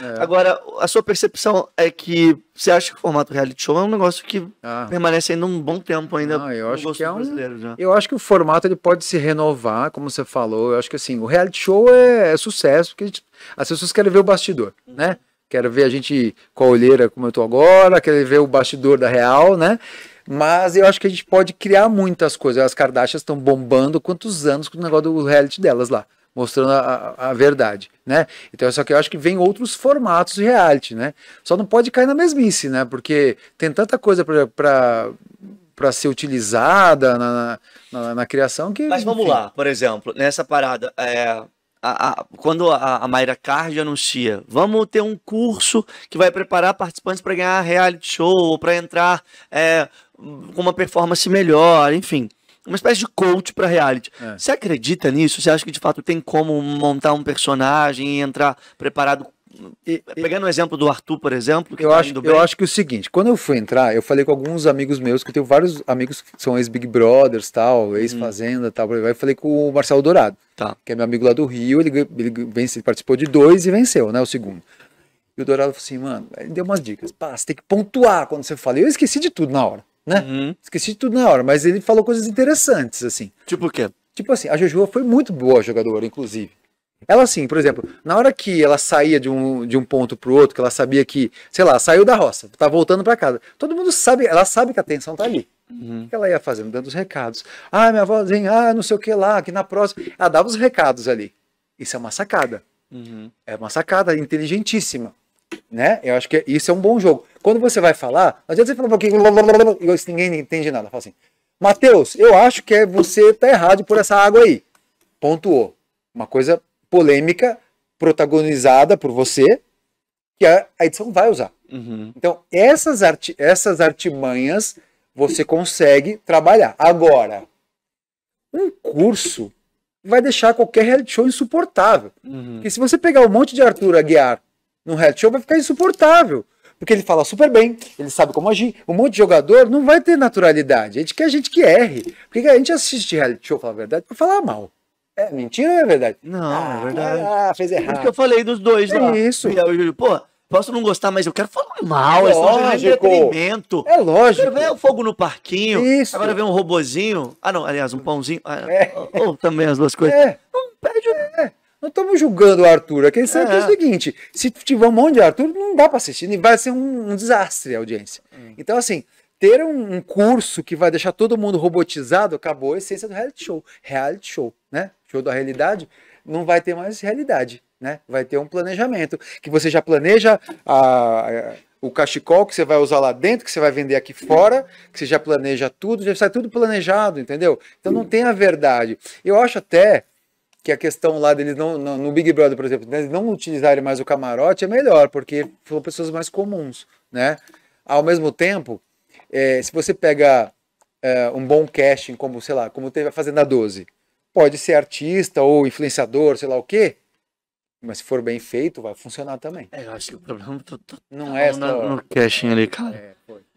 É. Agora, a sua percepção é que você acha que o formato reality show é um negócio que ah. permanece ainda um bom tempo ainda Não, ah, eu acho que é um... Eu acho que o formato ele pode se renovar, como você falou. Eu acho que assim, o reality show é, é sucesso, porque gente... as pessoas querem ver o bastidor, uhum. né? Quero ver a gente com a olheira como eu tô agora, quero ver o bastidor da real, né? Mas eu acho que a gente pode criar muitas coisas. As Kardashians estão bombando quantos anos com o negócio do reality delas lá mostrando a, a, verdade, né? Então, só que eu acho que vem outros formatos de reality, né? Só não pode cair na mesmice, né? Porque tem tanta coisa para para ser utilizada na, na, na, criação que. Mas vamos enfim. lá, por exemplo, nessa parada, é, a, a, quando a, a Mayra Card anuncia, vamos ter um curso que vai preparar participantes para ganhar reality show, para entrar é, com uma performance melhor, enfim uma espécie de coach para reality. É. Você acredita nisso? Você acha que de fato tem como montar um personagem e entrar preparado? E, pegando o um exemplo do Arthur, por exemplo, eu, tá acho, eu acho que é o seguinte: quando eu fui entrar, eu falei com alguns amigos meus, que eu tenho vários amigos que são ex-Big Brothers, tal, uhum. ex-Fazenda, hum. tal, eu falei com o Marcelo Dourado, tá. que é meu amigo lá do Rio, ele, ele, vence, participou de dois e venceu, né? O segundo. E o Dourado falou assim, mano, ele deu umas dicas. Pá, você tem que pontuar quando você fala. Eu esqueci de tudo na hora né? Uhum. Esqueci de tudo na hora, mas ele falou coisas interessantes, assim. Tipo o quê? Tipo assim, a Jojo foi muito boa jogadora, inclusive. Ela, assim, por exemplo, na hora que ela saía de um, de um ponto pro outro, que ela sabia que, sei lá, saiu da roça, tá voltando para casa. Todo mundo sabe, ela sabe que a tensão tá ali. Uhum. que ela ia fazendo, dando os recados. Ah, minha avózinha, ah, não sei o que lá, Aqui na próxima. Ela dava os recados ali. Isso é uma sacada. Uhum. É uma sacada inteligentíssima. Né? Eu acho que é, isso é um bom jogo. Quando você vai falar, não adianta você falar um pouquinho e ninguém entende nada. Fala assim, Matheus, eu acho que é você tá errado por essa água aí. Pontuou. Uma coisa polêmica, protagonizada por você, que a, edição vai usar. Uhum. Então, essas, arti essas artimanhas você consegue trabalhar. Agora, um curso vai deixar qualquer reality show insuportável. Uhum. Porque se você pegar um monte de Arthur Aguiar no reality show vai ficar insuportável. Porque ele fala super bem, ele sabe como agir. Um monte de jogador não vai ter naturalidade. A é gente quer a gente que erre. Porque a gente assiste reality show, falar a verdade, pra falar mal. É mentira ou é verdade? Não, é ah, é verdade. Ah, fez é errado. Isso que eu falei dos dois, é isso. E aí, pô, posso não gostar, mas eu quero falar mal. É lógico. É lógico. Quero ver o fogo no parquinho. Isso. Agora vem um robozinho. Ah, não, aliás, um pãozinho. Ah, é. Ou, ou também as duas coisas. É. Não perde é. Não estamos julgando o Arthur. A questão é, é, o seguinte: se tiver um monte de Arthur, não dá para assistir, vai ser um, um desastre a audiência. Hum. Então, assim, ter um, um, curso que vai deixar todo mundo robotizado acabou a essência do reality show. Reality show, né? Show da realidade, não vai ter mais realidade, né? Vai ter um planejamento. Que você já planeja a, a o cachecol que você vai usar lá dentro, que você vai vender aqui fora, que você já planeja tudo, já sai tudo planejado, entendeu? Então não tem a verdade. Eu acho até que a questão lá deles não, no, no Big Brother, por exemplo, eles não utilizarem mais o camarote é melhor, porque são pessoas mais comuns, né? Ao mesmo tempo, é, se você pega é, um bom casting, como, sei lá, como teve a Fazenda 12, pode ser artista ou influenciador, sei lá o quê, mas se for bem feito, vai funcionar também. É, eu acho que o problema tô, tá tô, não é só no casting ali, cara. É, foi.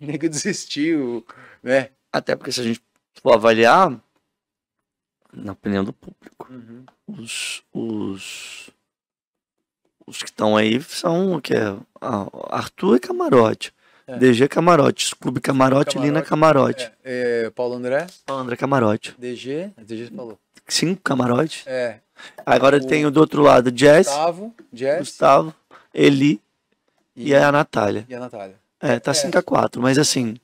O nego desistiu, né? Até porque se a gente for avaliar, na opinião do público. Uhum. Os, os, os que estão aí são o que é Arthur e Camarote. É. DG Camarote, Clube Camarote, Camarote Lina Camarote. É, é, Paulo André? Paulo André Camarote. DG? DG falou. Cinco Camarote? É. Agora o... tem do outro lado Jess. Gustavo, Jess. Gustavo, Eli e, e a Natália. E a Natália. É, tá 5 é. a 4 mas assim,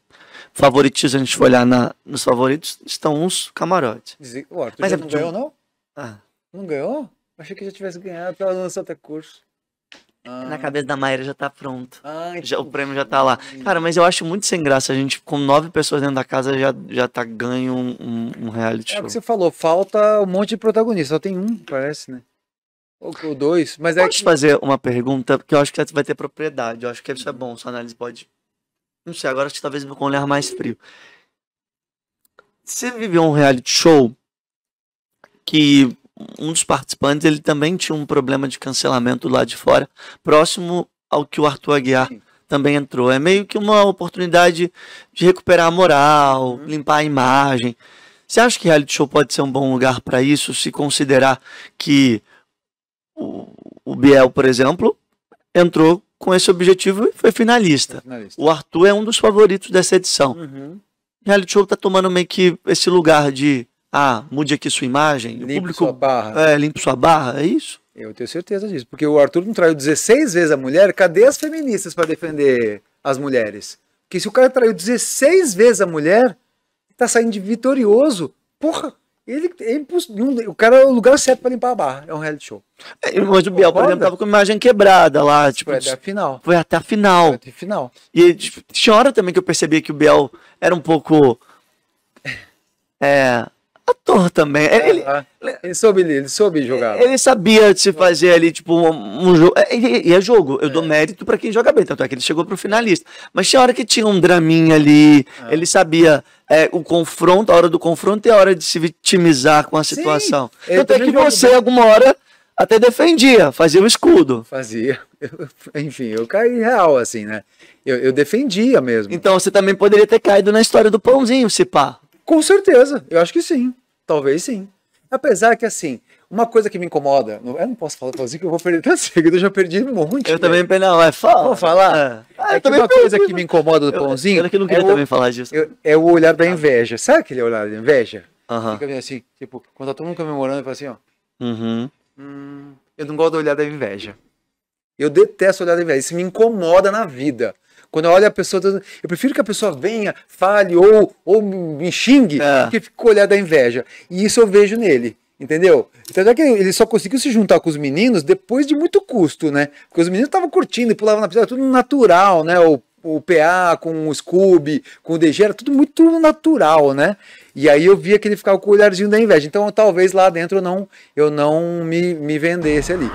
Favoritos, se a gente for olhar na, nos favoritos, estão uns camarote. Diz, o Arthur Mas é, não ganhou, não? Ah. Não ganhou? Achei que já tivesse ganhado, ela lançou até curso. Ah. Na cabeça da Maíra já tá pronto. Ai, já, o prêmio já tá lá. Cara, mas eu acho muito sem graça. A gente, com nove pessoas dentro da casa, já, já tá ganho um, um, um reality é show. É o que você falou, falta um monte de protagonista. Só tem um, parece, né? Ou, ou dois. Mas é que... fazer uma pergunta? Porque eu acho que vai ter propriedade. Eu acho que isso é bom. Sua análise pode não sei, agora acho que talvez com um olhar mais frio. Você viveu um reality show que um dos participantes ele também tinha um problema de cancelamento lá de fora, próximo ao que o Arthur Aguiar Sim. também entrou. É meio que uma oportunidade de recuperar a moral, uhum. limpar a imagem. Você acha que reality show pode ser um bom lugar para isso, se considerar que o, o Biel, por exemplo, entrou com esse objetivo e foi finalista. É finalista. O Arthur é um dos favoritos dessa edição. Uhum. O reality show tá tomando meio que esse lugar de ah, mude aqui sua imagem. Limpe público, sua barra. É, limpe sua barra, é isso? Eu tenho certeza disso, porque o Arthur não traiu 16 vezes a mulher, cadê as feministas para defender as mulheres? Porque se o cara traiu 16 vezes a mulher, tá saindo de vitorioso, porra, ele, ele é o cara é o lugar certo pra limpar a barra. É um reality show. Mas é, o Biel, por exemplo, tava com a imagem quebrada lá. Tipo, foi até a final. Foi até a final. Foi até a final. E tipo, tinha hora também que eu percebi que o Biel era um pouco. É. Ator também. ele, ah, ele, soube, ele soube jogar. Ele sabia se fazer ali, tipo, um, um jogo. É, e, e, é jogo. Eu é. dou mérito para quem joga bem. Tanto é que ele chegou pro finalista. Mas tinha hora que tinha um draminha ali. Ah. Ele sabia é, o confronto, a hora do confronto e a hora de se vitimizar com a situação. Sim, é, Tanto é que você, bem. alguma hora, até defendia, fazia o escudo. Fazia. Eu, enfim, eu caí real, assim, né? Eu, eu, defendia mesmo. Então você também poderia ter caído na história do pãozinho, se pá. Com certeza, eu acho que sim. Talvez sim. Apesar que, assim, uma coisa que me incomoda, eu não posso falar pãozinho que eu vou perder tanto seguido, eu já perdi um monte. Eu né? também, não, é fala. Vou falar. É é que uma coisa que me incomoda do eu, pãozinho. Eu, eu não queria é o, também falar disso. é o olhar da inveja. Sabe aquele olhar da inveja? Uhum. Fica assim, tipo, quando tá todo mundo comemorando, falo assim, ó. Uhum. Hum, eu não gosto do olhar da inveja. Eu detesto olhar da inveja. Isso me incomoda na vida. Quando eu olho a pessoa, eu prefiro que a pessoa venha, fale ou, ou me xingue, é. que fique com o olhar da inveja. E isso eu vejo nele. Entendeu? Então é que ele só conseguiu se juntar com os meninos depois de muito custo, né? Porque os meninos estavam curtindo, pulavam na piscina, tudo natural, né? O, o PA com o Scooby, com o DG, era tudo muito natural, né? E aí eu via que ele ficava com o olharzinho da inveja. Então talvez lá dentro eu não, eu não me, me vendesse ali.